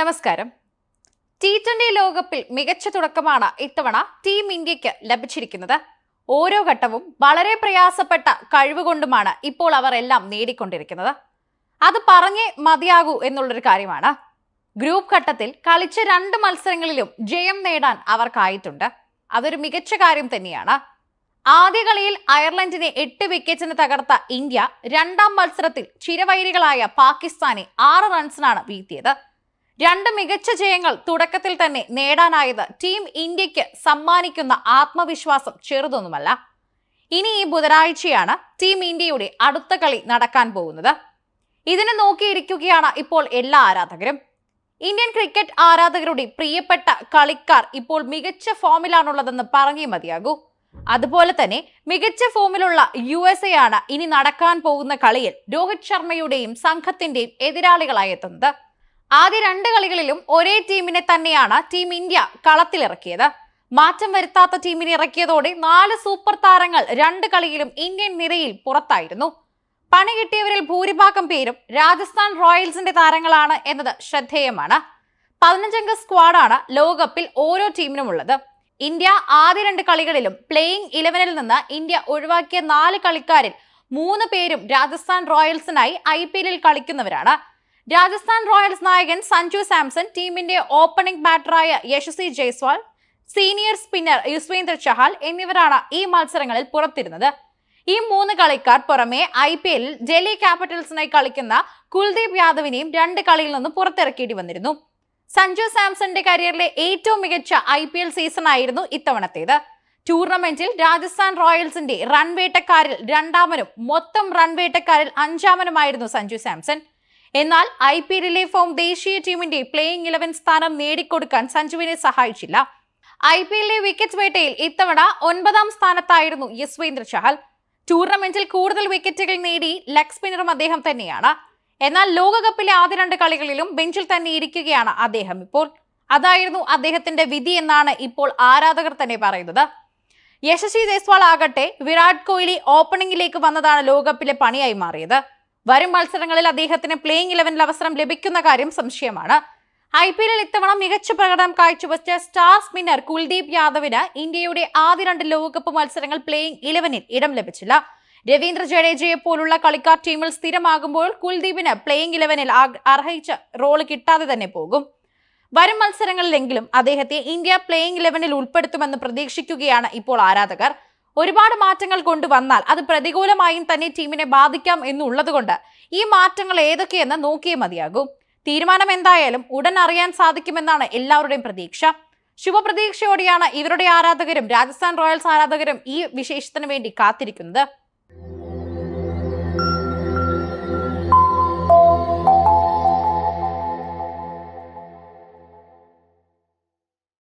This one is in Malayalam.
നമസ്കാരം ടി ട്വന്റി ലോകകപ്പിൽ മികച്ച തുടക്കമാണ് ഇത്തവണ ടീം ഇന്ത്യക്ക് ലഭിച്ചിരിക്കുന്നത് ഓരോ ഘട്ടവും വളരെ പ്രയാസപ്പെട്ട കഴിവുകൊണ്ടുമാണ് ഇപ്പോൾ അവർ എല്ലാം നേടിക്കൊണ്ടിരിക്കുന്നത് അത് പറഞ്ഞേ മതിയാകൂ എന്നുള്ളൊരു കാര്യമാണ് ഗ്രൂപ്പ് ഘട്ടത്തിൽ കളിച്ച രണ്ട് മത്സരങ്ങളിലും ജയം നേടാൻ അവർക്കായിട്ടുണ്ട് അതൊരു മികച്ച കാര്യം തന്നെയാണ് ആദ്യ കളിയിൽ അയർലൻഡിനെ എട്ട് വിക്കറ്റിന് തകർത്ത ഇന്ത്യ രണ്ടാം മത്സരത്തിൽ ചിരവൈരികളായ പാകിസ്ഥാനെ ആറ് റൺസിനാണ് വീഴ്ത്തിയത് രണ്ട് മികച്ച ജയങ്ങൾ തുടക്കത്തിൽ തന്നെ നേടാനായത് ടീം ഇന്ത്യക്ക് സമ്മാനിക്കുന്ന ആത്മവിശ്വാസം ചെറുതൊന്നുമല്ല ഇനി ഈ ബുധനാഴ്ചയാണ് ടീം ഇന്ത്യയുടെ അടുത്ത കളി നടക്കാൻ പോകുന്നത് ഇതിനെ നോക്കിയിരിക്കുകയാണ് ഇപ്പോൾ എല്ലാ ആരാധകരും ഇന്ത്യൻ ക്രിക്കറ്റ് ആരാധകരുടെ പ്രിയപ്പെട്ട കളിക്കാർ ഇപ്പോൾ മികച്ച ഫോമിലാണുള്ളതെന്ന് പറഞ്ഞേ മതിയാകൂ അതുപോലെ തന്നെ മികച്ച ഫോമിലുള്ള യു എസ് എ ആണ് ഇനി നടക്കാൻ പോകുന്ന കളിയിൽ രോഹിത് ശർമ്മയുടെയും സംഘത്തിന്റെയും എതിരാളികളായി എത്തുന്നത് ആദ്യ രണ്ട് കളികളിലും ഒരേ ടീമിനെ തന്നെയാണ് ടീം ഇന്ത്യ കളത്തിലിറക്കിയത് മാറ്റം വരുത്താത്ത ടീമിനെ ഇറക്കിയതോടെ നാല് സൂപ്പർ താരങ്ങൾ രണ്ട് കളിയിലും ഇന്ത്യൻ നിരയിൽ പുറത്തായിരുന്നു പണി കിട്ടിയവരിൽ ഭൂരിഭാഗം പേരും രാജസ്ഥാൻ റോയൽസിന്റെ താരങ്ങളാണ് എന്നത് ശ്രദ്ധേയമാണ് പതിനഞ്ചംഗ സ്ക്വാഡാണ് ലോകകപ്പിൽ ഓരോ ടീമിനും ഉള്ളത് ഇന്ത്യ ആദ്യ രണ്ട് കളികളിലും പ്ലേയിംഗ് ഇലവനിൽ നിന്ന് ഇന്ത്യ ഒഴിവാക്കിയ നാല് കളിക്കാരിൽ മൂന്ന് പേരും രാജസ്ഥാൻ റോയൽസിനായി ഐ കളിക്കുന്നവരാണ് രാജസ്ഥാൻ റോയൽസ് നായകൻ സഞ്ജു സാംസൺ ടീമിന്റെ ഓപ്പണിംഗ് ബാറ്ററായ യശസ്വി ജയ്സ്വാൾ സീനിയർ സ്പിന്നർ യുസ്വേന്ദ്ര ചഹാൽ എന്നിവരാണ് ഈ മത്സരങ്ങളിൽ പുറത്തിരുന്നത് ഈ മൂന്ന് കളിക്കാർ പുറമെ ഐ പി എല്ലിൽ ഡൽഹി ക്യാപിറ്റൽസിനായി കളിക്കുന്ന കുൽദീപ് യാദവിനെയും രണ്ട് കളിയിൽ നിന്ന് പുറത്തിറക്കേണ്ടി വന്നിരുന്നു സഞ്ജു സാംസന്റെ കരിയറിലെ ഏറ്റവും മികച്ച ഐ പി എൽ ആയിരുന്നു ഇത്തവണത്തേത് ടൂർണമെന്റിൽ രാജസ്ഥാൻ റോയൽസിന്റെ റൺവേട്ടക്കാരിൽ രണ്ടാമനും മൊത്തം റൺവേട്ടക്കാരിൽ അഞ്ചാമനുമായിരുന്നു സഞ്ജു സാംസൺ എന്നാൽ ഐ പി എല്ലിലെ ഫോം ദേശീയ ടീമിന്റെ പ്ലേയിംഗ് ഇലവൻ സ്ഥാനം നേടിക്കൊടുക്കാൻ സഞ്ജുവിനെ സഹായിച്ചില്ല ഐ പി എല്ലിലെ വിക്കറ്റ് വേട്ടയിൽ ഇത്തവണ ഒൻപതാം സ്ഥാനത്തായിരുന്നു യസ്വേന്ദ്ര ചഹൽ ടൂർണമെന്റിൽ കൂടുതൽ വിക്കറ്റുകൾ നേടി ലെഗ് സ്പിന്നറും അദ്ദേഹം തന്നെയാണ് എന്നാൽ ലോകകപ്പിലെ ആദ്യ രണ്ട് കളികളിലും ബെഞ്ചിൽ തന്നെ ഇരിക്കുകയാണ് അദ്ദേഹം ഇപ്പോൾ അതായിരുന്നു അദ്ദേഹത്തിന്റെ വിധി എന്നാണ് ഇപ്പോൾ ആരാധകർ തന്നെ പറയുന്നത് യശസ്വി ജയ്സ്വാൾ ആകട്ടെ വിരാട് കോഹ്ലി ഓപ്പണിംഗിലേക്ക് വന്നതാണ് ലോകകപ്പിലെ പണിയായി മാറിയത് വരും മത്സരങ്ങളിൽ അദ്ദേഹത്തിന് പ്ലേയിങ് ഇലവനിൽ അവസരം ലഭിക്കുന്ന കാര്യം സംശയമാണ് ഐ പി എല്ലിൽ ഇത്തവണ മികച്ച പ്രകടനം കാഴ്ചവെച്ച സ്റ്റാർ സ്പിന്നർ കുൽദീപ് യാദവിന് ഇന്ത്യയുടെ ആദ്യ രണ്ട് ലോകകപ്പ് മത്സരങ്ങൾ പ്ലേയിങ് ഇലവനിൽ ഇടം ലഭിച്ചില്ല രവീന്ദ്ര ജഡേജയെ പോലുള്ള കളിക്കാർ ടീമിൽ സ്ഥിരമാകുമ്പോൾ കുൽദീപിന് പ്ലേയിങ് ഇലവനിൽ അർഹിച്ച റോള് കിട്ടാതെ തന്നെ പോകും വരും മത്സരങ്ങളിലെങ്കിലും അദ്ദേഹത്തെ ഇന്ത്യ പ്ലേയിങ് ഇലവനിൽ ഉൾപ്പെടുത്തുമെന്ന് പ്രതീക്ഷിക്കുകയാണ് ഇപ്പോൾ ആരാധകർ ഒരുപാട് മാറ്റങ്ങൾ കൊണ്ടുവന്നാൽ അത് പ്രതികൂലമായും തന്നെ ടീമിനെ ബാധിക്കാം എന്നുള്ളതുകൊണ്ട് ഈ മാറ്റങ്ങൾ ഏതൊക്കെയെന്ന് നോക്കിയേ മതിയാകും തീരുമാനം എന്തായാലും ഉടൻ അറിയാൻ സാധിക്കുമെന്നാണ് എല്ലാവരുടെയും പ്രതീക്ഷ ശുഭപ്രതീക്ഷയോടെയാണ് ഇവരുടെ ആരാധകരും രാജസ്ഥാൻ റോയൽസ് ആരാധകരും ഈ വിശേഷത്തിന് വേണ്ടി കാത്തിരിക്കുന്നത്